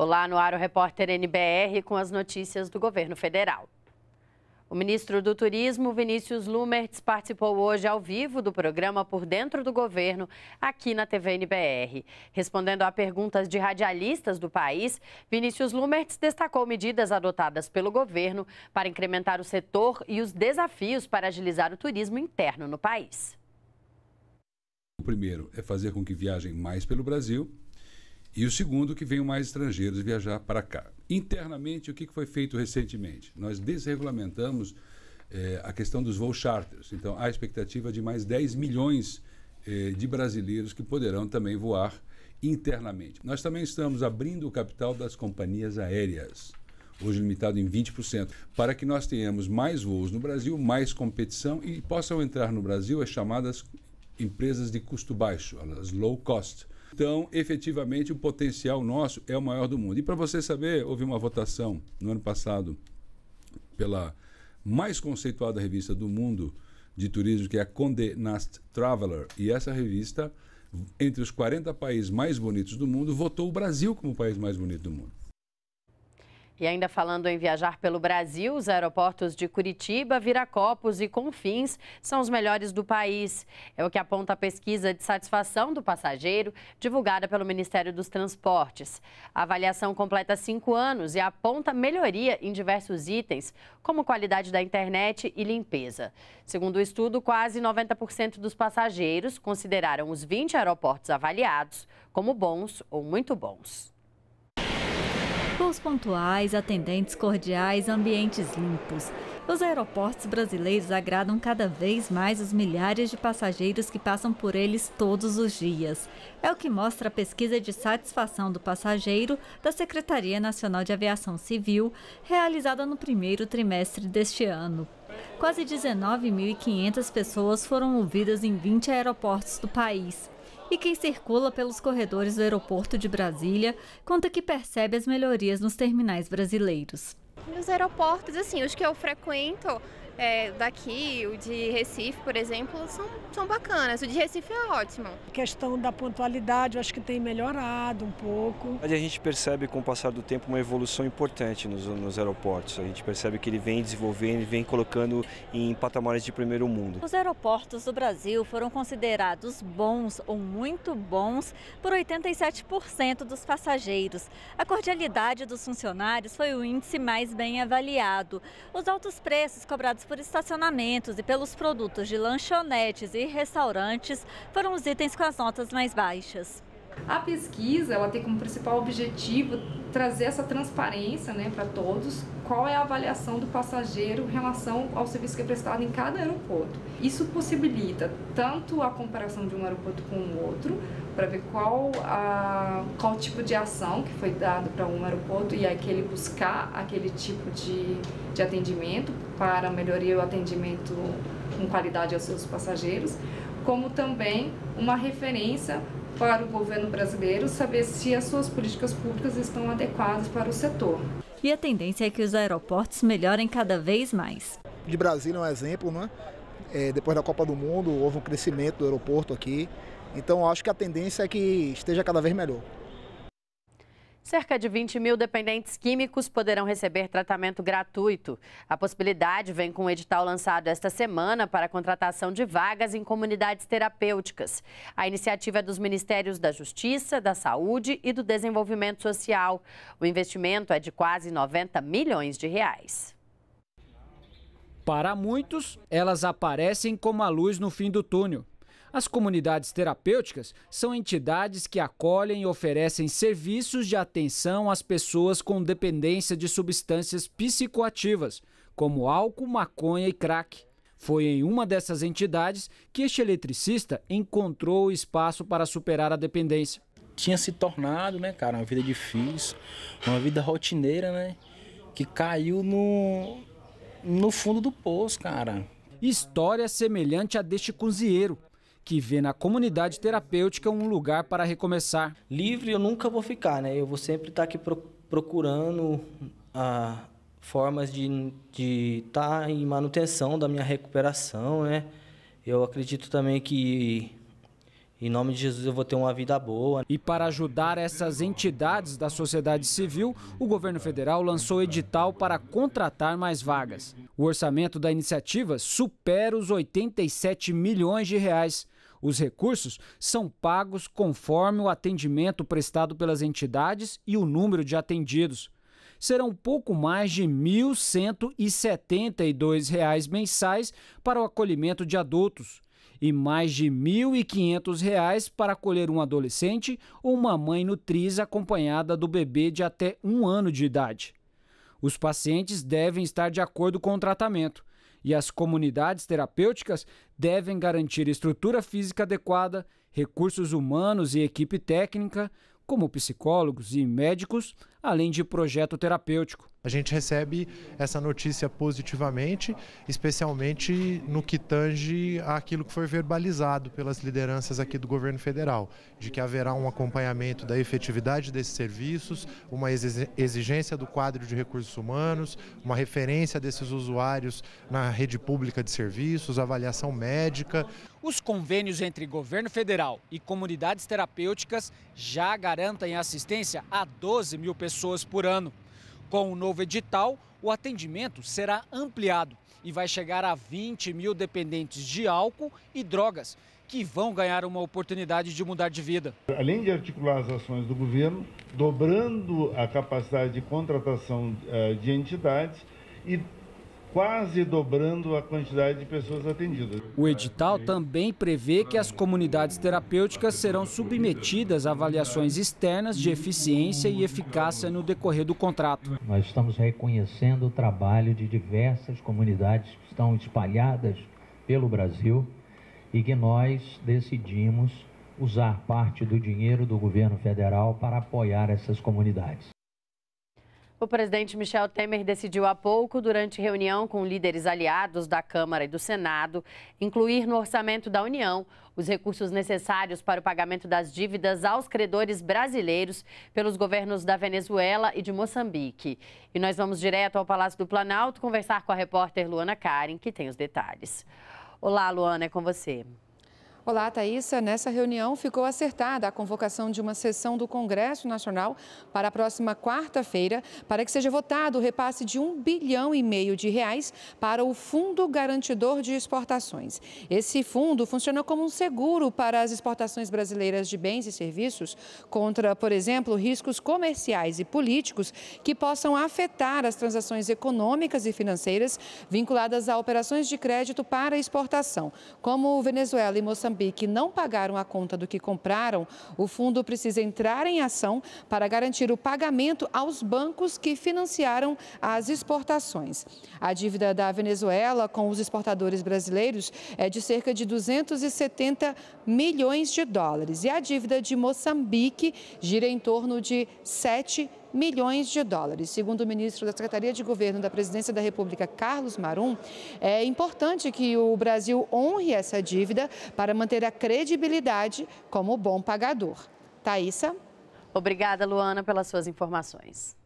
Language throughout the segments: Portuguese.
Olá, no ar o repórter NBR com as notícias do governo federal. O ministro do Turismo, Vinícius Lumertz, participou hoje ao vivo do programa Por Dentro do Governo, aqui na TV NBR. Respondendo a perguntas de radialistas do país, Vinícius Lumertz destacou medidas adotadas pelo governo para incrementar o setor e os desafios para agilizar o turismo interno no país. O primeiro é fazer com que viajem mais pelo Brasil e o segundo, que venham mais estrangeiros viajar para cá. Internamente, o que foi feito recentemente? Nós desregulamentamos eh, a questão dos voos charters. Então, há expectativa de mais 10 milhões eh, de brasileiros que poderão também voar internamente. Nós também estamos abrindo o capital das companhias aéreas, hoje limitado em 20%, para que nós tenhamos mais voos no Brasil, mais competição e possam entrar no Brasil as chamadas empresas de custo baixo, as low cost então, efetivamente, o potencial nosso é o maior do mundo. E para você saber, houve uma votação no ano passado pela mais conceituada revista do mundo de turismo, que é a Condé Nast Traveler. E essa revista, entre os 40 países mais bonitos do mundo, votou o Brasil como o país mais bonito do mundo. E ainda falando em viajar pelo Brasil, os aeroportos de Curitiba, Viracopos e Confins são os melhores do país. É o que aponta a pesquisa de satisfação do passageiro, divulgada pelo Ministério dos Transportes. A avaliação completa cinco anos e aponta melhoria em diversos itens, como qualidade da internet e limpeza. Segundo o estudo, quase 90% dos passageiros consideraram os 20 aeroportos avaliados como bons ou muito bons voos pontuais, atendentes cordiais, ambientes limpos. Os aeroportos brasileiros agradam cada vez mais os milhares de passageiros que passam por eles todos os dias. É o que mostra a pesquisa de satisfação do passageiro da Secretaria Nacional de Aviação Civil, realizada no primeiro trimestre deste ano. Quase 19.500 pessoas foram ouvidas em 20 aeroportos do país. E quem circula pelos corredores do aeroporto de Brasília conta que percebe as melhorias nos terminais brasileiros. Nos aeroportos, assim, os que eu frequento, é, daqui, o de Recife, por exemplo, são, são bacanas. O de Recife é ótimo. A questão da pontualidade, eu acho que tem melhorado um pouco. A gente percebe com o passar do tempo uma evolução importante nos, nos aeroportos. A gente percebe que ele vem desenvolvendo, vem colocando em patamares de primeiro mundo. Os aeroportos do Brasil foram considerados bons ou muito bons por 87% dos passageiros. A cordialidade dos funcionários foi o índice mais bem avaliado. Os altos preços cobrados por estacionamentos e pelos produtos de lanchonetes e restaurantes foram os itens com as notas mais baixas. A pesquisa ela tem como principal objetivo trazer essa transparência né, para todos, qual é a avaliação do passageiro em relação ao serviço que é prestado em cada aeroporto. Isso possibilita tanto a comparação de um aeroporto com o outro, para ver qual, a, qual tipo de ação que foi dado para um aeroporto e aquele buscar aquele tipo de, de atendimento para melhorar o atendimento com qualidade aos seus passageiros, como também uma referência para o governo brasileiro saber se as suas políticas públicas estão adequadas para o setor. E a tendência é que os aeroportos melhorem cada vez mais. De Brasília é um exemplo, né? É, depois da Copa do Mundo, houve um crescimento do aeroporto aqui. Então, acho que a tendência é que esteja cada vez melhor. Cerca de 20 mil dependentes químicos poderão receber tratamento gratuito. A possibilidade vem com um edital lançado esta semana para a contratação de vagas em comunidades terapêuticas. A iniciativa é dos Ministérios da Justiça, da Saúde e do Desenvolvimento Social. O investimento é de quase 90 milhões de reais. Para muitos, elas aparecem como a luz no fim do túnel. As comunidades terapêuticas são entidades que acolhem e oferecem serviços de atenção às pessoas com dependência de substâncias psicoativas, como álcool, maconha e crack. Foi em uma dessas entidades que este eletricista encontrou o espaço para superar a dependência. Tinha se tornado, né, cara, uma vida difícil, uma vida rotineira, né, que caiu no, no fundo do poço, cara. História semelhante à deste cozinheiro, que vê na comunidade terapêutica um lugar para recomeçar. Livre eu nunca vou ficar, né? Eu vou sempre estar tá aqui procurando ah, formas de estar tá em manutenção da minha recuperação, né? Eu acredito também que em nome de Jesus eu vou ter uma vida boa. E para ajudar essas entidades da sociedade civil, o governo federal lançou edital para contratar mais vagas. O orçamento da iniciativa supera os 87 milhões de reais. Os recursos são pagos conforme o atendimento prestado pelas entidades e o número de atendidos. Serão pouco mais de R$ 1.172 mensais para o acolhimento de adultos e mais de R$ 1.500 para acolher um adolescente ou uma mãe nutriz acompanhada do bebê de até um ano de idade. Os pacientes devem estar de acordo com o tratamento e as comunidades terapêuticas devem garantir estrutura física adequada, recursos humanos e equipe técnica, como psicólogos e médicos, além de projeto terapêutico. A gente recebe essa notícia positivamente, especialmente no que tange àquilo que foi verbalizado pelas lideranças aqui do governo federal, de que haverá um acompanhamento da efetividade desses serviços, uma exigência do quadro de recursos humanos, uma referência desses usuários na rede pública de serviços, avaliação médica. Os convênios entre governo federal e comunidades terapêuticas já garantem assistência a 12 mil pessoas por ano. Com o novo edital, o atendimento será ampliado e vai chegar a 20 mil dependentes de álcool e drogas que vão ganhar uma oportunidade de mudar de vida. Além de articular as ações do governo, dobrando a capacidade de contratação eh, de entidades e quase dobrando a quantidade de pessoas atendidas. O edital também prevê que as comunidades terapêuticas serão submetidas a avaliações externas de eficiência e eficácia no decorrer do contrato. Nós estamos reconhecendo o trabalho de diversas comunidades que estão espalhadas pelo Brasil e que nós decidimos usar parte do dinheiro do governo federal para apoiar essas comunidades. O presidente Michel Temer decidiu há pouco, durante reunião com líderes aliados da Câmara e do Senado, incluir no orçamento da União os recursos necessários para o pagamento das dívidas aos credores brasileiros pelos governos da Venezuela e de Moçambique. E nós vamos direto ao Palácio do Planalto conversar com a repórter Luana Karen, que tem os detalhes. Olá, Luana, é com você. Olá, Thaisa. Nessa reunião ficou acertada a convocação de uma sessão do Congresso Nacional para a próxima quarta-feira, para que seja votado o repasse de um bilhão e meio de reais para o Fundo Garantidor de Exportações. Esse fundo funciona como um seguro para as exportações brasileiras de bens e serviços contra, por exemplo, riscos comerciais e políticos que possam afetar as transações econômicas e financeiras vinculadas a operações de crédito para exportação, como Venezuela e Moçambique. Moçambique que não pagaram a conta do que compraram, o fundo precisa entrar em ação para garantir o pagamento aos bancos que financiaram as exportações. A dívida da Venezuela com os exportadores brasileiros é de cerca de 270 milhões de dólares e a dívida de Moçambique gira em torno de 7 milhões de dólares. Segundo o ministro da Secretaria de Governo da Presidência da República, Carlos Marum, é importante que o Brasil honre essa dívida para manter a credibilidade como bom pagador. Thaisa? Obrigada, Luana, pelas suas informações.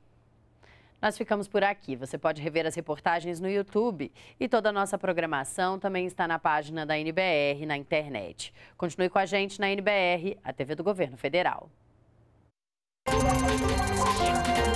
Nós ficamos por aqui. Você pode rever as reportagens no YouTube e toda a nossa programação também está na página da NBR na internet. Continue com a gente na NBR, a TV do Governo Federal. Música